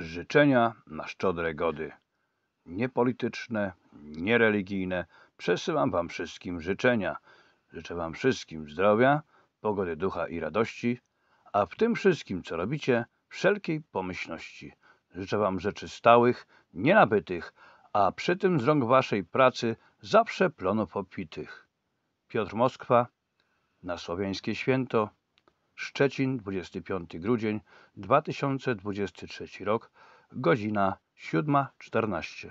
Życzenia na szczodre gody. Niepolityczne, niereligijne. Przesyłam Wam wszystkim życzenia. Życzę Wam wszystkim zdrowia, pogody ducha i radości, a w tym wszystkim, co robicie, wszelkiej pomyślności. Życzę Wam rzeczy stałych, nienabytych, a przy tym z rąk Waszej pracy zawsze plonów popitych. Piotr Moskwa na Słowiańskie Święto Szczecin, 25 grudzień 2023 rok, godzina 7.14.